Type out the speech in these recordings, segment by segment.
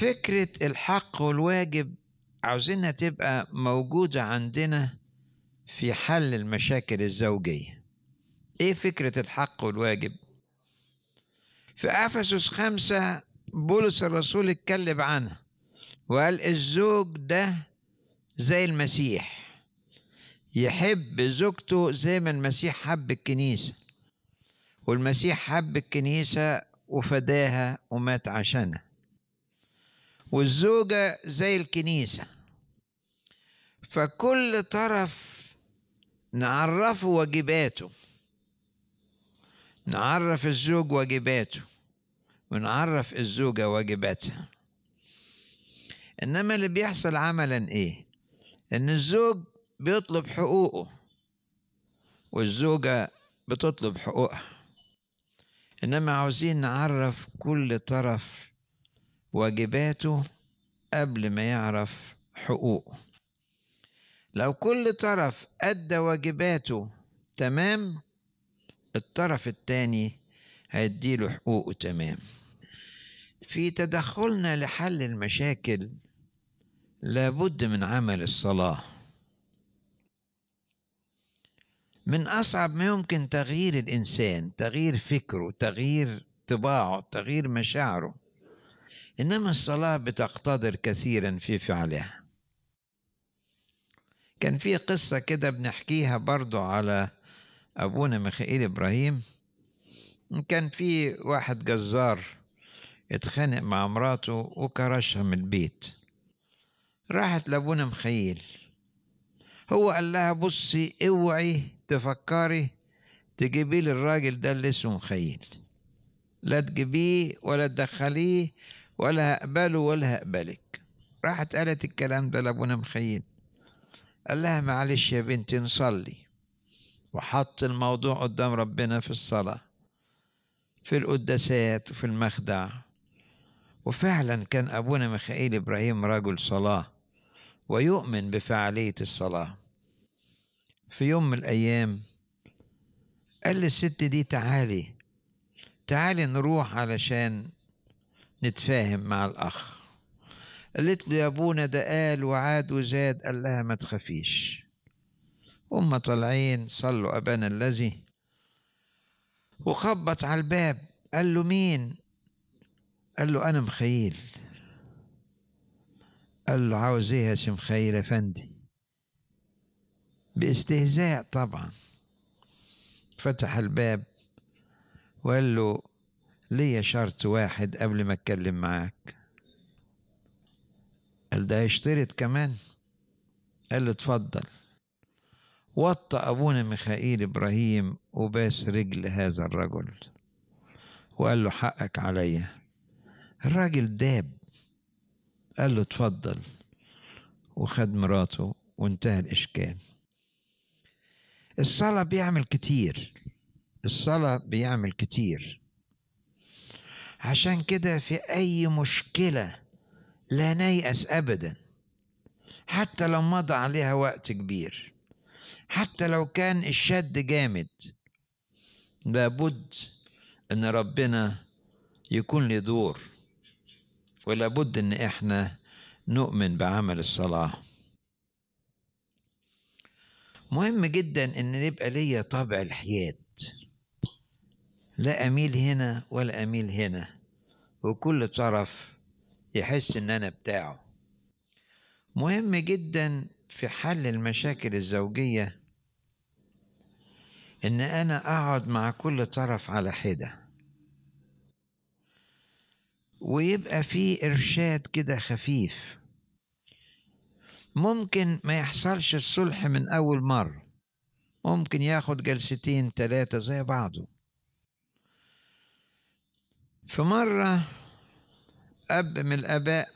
فكرة الحق والواجب عاوزينها تبقى موجودة عندنا في حل المشاكل الزوجية ايه فكرة الحق والواجب في أفسس خمسة بولس الرسول اتكلم عنها وقال الزوج ده زي المسيح يحب زوجته زي ما المسيح حب الكنيسة والمسيح حب الكنيسة وفداها ومات عشانها والزوجة زي الكنيسة فكل طرف نعرفه واجباته نعرف الزوج واجباته ونعرف الزوجة واجباتها إنما اللي بيحصل عملا إيه إن الزوج بيطلب حقوقه والزوجة بتطلب حقوقها إنما عاوزين نعرف كل طرف واجباته قبل ما يعرف حقوقه لو كل طرف أدى واجباته تمام الطرف التاني هيديله حقوقه تمام في تدخلنا لحل المشاكل لابد من عمل الصلاة من أصعب ما يمكن تغيير الإنسان تغيير فكره تغيير طباعه تغيير مشاعره إنما الصلاة بتقتدر كثيرا في فعلها كان في قصة كده بنحكيها برضو على أبونا ميخائيل إبراهيم كان في واحد جزار اتخانق مع مراته وكرشها من البيت راحت لأبونا مخيل هو قال لها بصي اوعي تفكري تجيبي للراجل ده اللي اسمه مخيل لا تجيبيه ولا تدخليه ولا هقبله ولا هقبلك راحت قالت الكلام ده لابونا مخيل قال لها معلش يا بنتي نصلي وحط الموضوع قدام ربنا في الصلاة في القداسات وفي المخدع وفعلا كان أبونا ميخائيل إبراهيم رجل صلاة ويؤمن بفعالية الصلاة في يوم من الأيام قال للست دي تعالي تعالي نروح علشان نتفاهم مع الأخ قالت له يا ابونا ده قال وعاد وزاد قال لها ما تخافيش هم طالعين صلوا أبانا الذي وخبط على الباب قال له مين قال له أنا مخيل قال له عاوز ايه يا مخيل أفندي باستهزاء طبعا فتح الباب وقال له ليا شرط واحد قبل ما اتكلم معاك قال ده اشترط كمان قال له اتفضل وطى أبونا ميخائيل إبراهيم وباس رجل هذا الرجل وقال له حقك عليا الراجل داب قال له اتفضل وخد مراته وانتهى الإشكال الصلاة بيعمل كتير الصلاة بيعمل كتير عشان كده في أي مشكلة لا نيأس أبدا حتى لو مضى عليها وقت كبير حتى لو كان الشد جامد لابد ان ربنا يكون له دور ولابد ان احنا نؤمن بعمل الصلاه مهم جدا ان يبقى ليا طبع الحياد لا أميل هنا ولا أميل هنا وكل طرف يحس إن أنا بتاعه مهم جدا في حل المشاكل الزوجية إن أنا أقعد مع كل طرف على حدة ويبقى في إرشاد كده خفيف ممكن ما يحصلش الصلح من أول مرة ممكن ياخد جلستين تلاتة زي بعضه في مرة أب من الآباء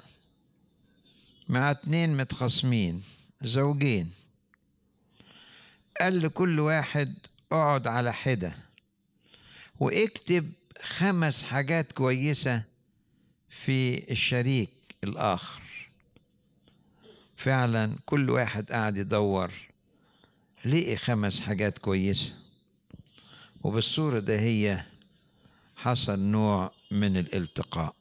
مع اتنين متخاصمين زوجين قال لكل واحد اقعد على حدة واكتب خمس حاجات كويسة في الشريك الآخر فعلا كل واحد قاعد يدور لقي خمس حاجات كويسة وبالصورة ده هي حصل نوع من الالتقاء